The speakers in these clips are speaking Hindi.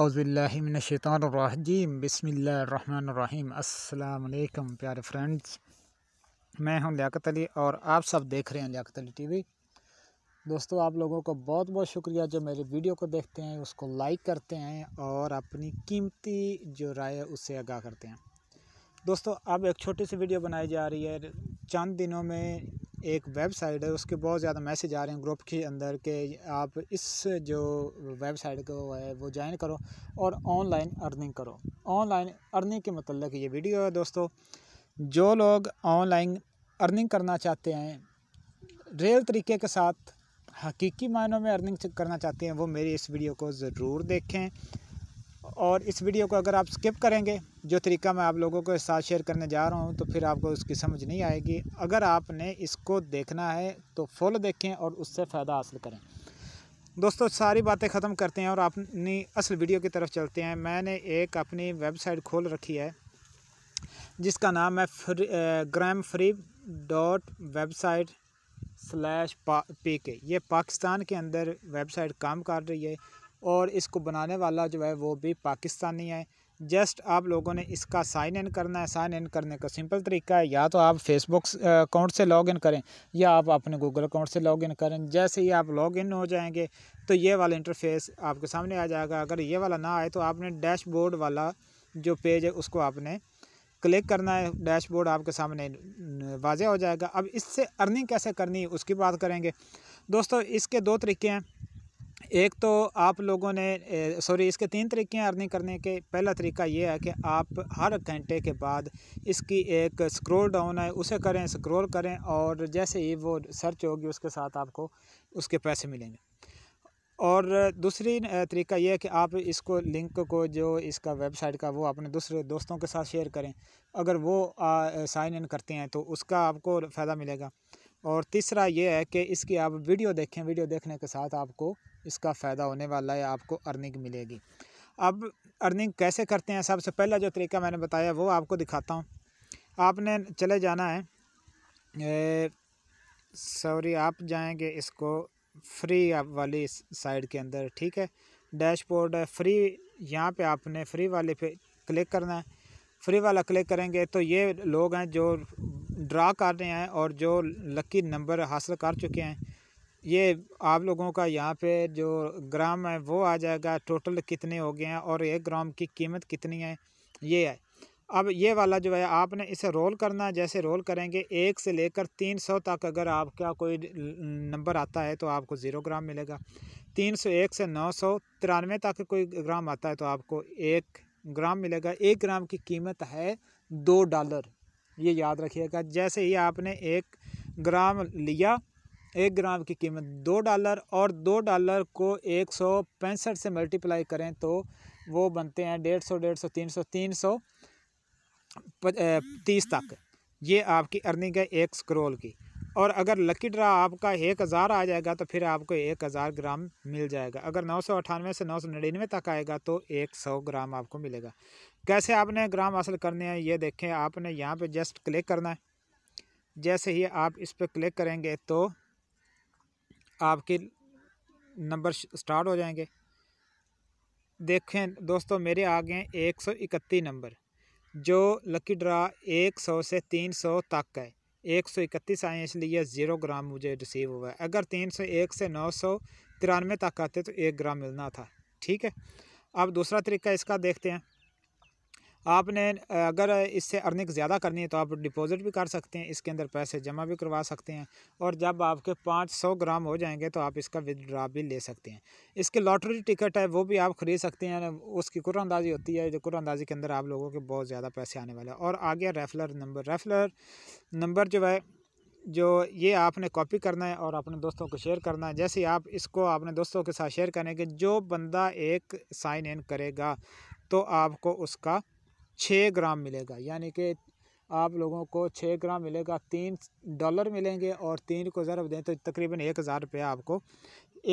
अज़ुल्लिमिनशतरिम बसमीम अल्लाम प्यारे फ्रेंड्स मैं हूं लियाकत अली और आप सब देख रहे हैं लियाकत अली टी दोस्तों आप लोगों को बहुत बहुत शुक्रिया जो मेरे वीडियो को देखते हैं उसको लाइक करते हैं और अपनी कीमती जो राय है उससे आगाह करते हैं दोस्तों अब एक छोटी सी वीडियो बनाई जा रही है चंद दिनों में एक वेबसाइट है उसके बहुत ज़्यादा मैसेज आ रहे हैं ग्रुप के अंदर के आप इस जो वेबसाइट को है वो ज्वाइन करो और ऑनलाइन अर्निंग करो ऑनलाइन अर्निंग के मतलब ये वीडियो है दोस्तों जो लोग ऑनलाइन अर्निंग करना चाहते हैं रियल तरीके के साथ हकीकी मायनों में अर्निंग करना चाहते हैं वो मेरी इस वीडियो को ज़रूर देखें और इस वीडियो को अगर आप स्किप करेंगे जो तरीका मैं आप लोगों के साथ शेयर करने जा रहा हूँ तो फिर आपको उसकी समझ नहीं आएगी अगर आपने इसको देखना है तो फुल देखें और उससे फ़ायदा हासिल करें दोस्तों सारी बातें ख़त्म करते हैं और अपनी असल वीडियो की तरफ चलते हैं मैंने एक अपनी वेबसाइट खोल रखी है जिसका नाम है free gram free dot website slash पा पी के ये पाकिस्तान के अंदर वेबसाइट काम कर रही है और इसको बनाने वाला जो है वो भी पाकिस्तानी है जस्ट आप लोगों ने इसका साइन इन करना है साइन इन करने का सिंपल तरीका है या तो आप फेसबुक अकाउंट से लॉग इन करें या आप अपने गूगल अकाउंट से लॉग इन करें जैसे ही आप लॉग इन हो जाएंगे तो ये वाला इंटरफेस आपके सामने आ जाएगा अगर ये वाला ना आए तो आपने डैशबोर्ड वाला जो पेज है उसको आपने क्लिक करना है डैशबोर्ड आपके सामने वाजह हो जाएगा अब इससे अर्निंग कैसे करनी है उसकी बात करेंगे दोस्तों इसके दो तरीके हैं एक तो आप लोगों ने सॉरी इसके तीन तरीके हैं अर्निंग करने के पहला तरीका ये है कि आप हर घंटे के बाद इसकी एक स्क्रॉल डाउन है उसे करें स्क्रॉल करें और जैसे ही वो सर्च होगी उसके साथ आपको उसके पैसे मिलेंगे और दूसरी तरीका यह है कि आप इसको लिंक को जो इसका वेबसाइट का वो अपने दूसरे दोस्तों के साथ शेयर करें अगर वो साइन इन करते हैं तो उसका आपको फ़ायदा मिलेगा और तीसरा ये है कि इसकी आप वीडियो देखें वीडियो देखने के साथ आपको इसका फ़ायदा होने वाला है आपको अर्निंग मिलेगी अब अर्निंग कैसे करते हैं सबसे पहला जो तरीका मैंने बताया वो आपको दिखाता हूँ आपने चले जाना है सॉरी आप जाएंगे इसको फ्री वाली साइड के अंदर ठीक है डैशबोर्ड है फ्री यहाँ पे आपने फ्री वाले पे क्लिक करना है फ्री वाला क्लिक करेंगे तो ये लोग हैं जो ड्रा कर रहे हैं और जो लकी नंबर हासिल कर चुके हैं ये आप लोगों का यहाँ पे जो ग्राम है वो आ जाएगा टोटल कितने हो गए हैं और एक ग्राम की कीमत कितनी है ये है अब ये वाला जो है आपने इसे रोल करना जैसे रोल करेंगे एक से लेकर तीन सौ तक अगर आपका कोई नंबर आता है तो आपको ज़ीरो ग्राम मिलेगा तीन सौ एक से नौ सौ तिरानवे तक कोई ग्राम आता है तो आपको एक ग्राम मिलेगा एक ग्राम की कीमत है दो डॉलर ये याद रखिएगा जैसे ही आपने एक ग्राम लिया एक ग्राम की कीमत दो डॉलर और दो डॉलर को एक सौ पैंसठ से मल्टीप्लाई करें तो वो बनते हैं डेढ़ सौ डेढ़ सौ तीन सौ तीन सौ तीस तक ये आपकी अर्निंग है एक स्क्रोल की और अगर लकी ड्रा आपका एक हज़ार आ जाएगा तो फिर आपको एक हज़ार ग्राम मिल जाएगा अगर नौ सौ अठानवे से नौ सौ निन्यानवे तक आएगा तो एक सौ ग्राम आपको मिलेगा कैसे आपने ग्राम हासिल करने हैं ये देखें आपने यहाँ पे जस्ट क्लिक करना है जैसे ही आप इस पर क्लिक करेंगे तो आपके नंबर स्टार्ट हो जाएंगे देखें दोस्तों मेरे आ गए एक सौ इकतीस नंबर जो लकी ड्रा एक सौ से तीन सौ तक है एक सौ इकतीस आए इसलिए ज़ीरो ग्राम मुझे रिसीव हुआ है अगर तीन सौ एक से नौ सौ तिरानवे तक आते तो एक ग्राम मिलना था ठीक है अब दूसरा तरीका इसका देखते हैं आपने अगर इससे अर्निंग ज़्यादा करनी है तो आप डिपॉज़िट भी कर सकते हैं इसके अंदर पैसे जमा भी करवा सकते हैं और जब आपके पाँच सौ ग्राम हो जाएंगे तो आप इसका विदड्रा भी ले सकते हैं इसके लॉटरी टिकट है वो भी आप ख़रीद सकते हैं उसकी कुरानंदाजी होती है जो कुरानंदाजी के अंदर आप लोगों के बहुत ज़्यादा पैसे आने वाले हैं और आ गया रेफलर नंबर रेफलर नंबर जो है जो ये आपने कॉपी करना है और अपने दोस्तों को शेयर करना है जैसे आप इसको अपने दोस्तों के साथ शेयर करेंगे जो बंदा एक साइन इन करेगा तो आपको उसका छः ग्राम मिलेगा यानी कि आप लोगों को छः ग्राम मिलेगा तीन डॉलर मिलेंगे और तीन को ज़रब दें तो तकरीबन एक हज़ार रुपया आपको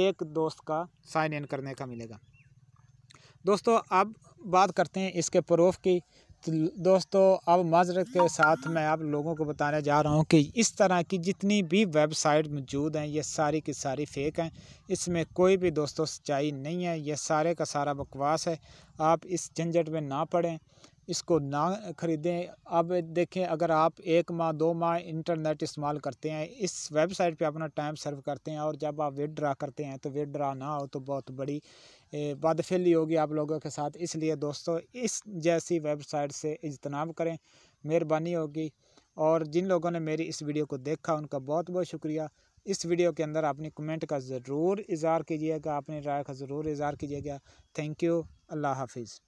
एक दोस्त का साइन इन करने का मिलेगा दोस्तों अब बात करते हैं इसके प्रूफ की तो दोस्तों अब माजरत के साथ मैं आप लोगों को बताने जा रहा हूँ कि इस तरह की जितनी भी वेबसाइट मौजूद हैं ये सारी की सारी फेक हैं इसमें कोई भी दोस्तों सच्चाई नहीं है ये सारे का सारा बकवास है आप इस झंझट में ना पड़ें इसको ना ख़रीदें अब देखें अगर आप एक माह दो माह इंटरनेट इस्तेमाल करते हैं इस वेबसाइट पे अपना टाइम सर्व करते हैं और जब आप विदड्रा करते हैं तो विदड्रा ना हो तो बहुत बड़ी बदफेली होगी आप लोगों के साथ इसलिए दोस्तों इस जैसी वेबसाइट से इजतनाब करें मेहरबानी होगी और जिन लोगों ने मेरी इस वीडियो को देखा उनका बहुत बहुत शुक्रिया इस वीडियो के अंदर अपनी कमेंट का ज़रूर इजहार कीजिएगा अपनी राय का ज़रूर इजहार कीजिएगा थैंक यू अल्लाह हाफिज़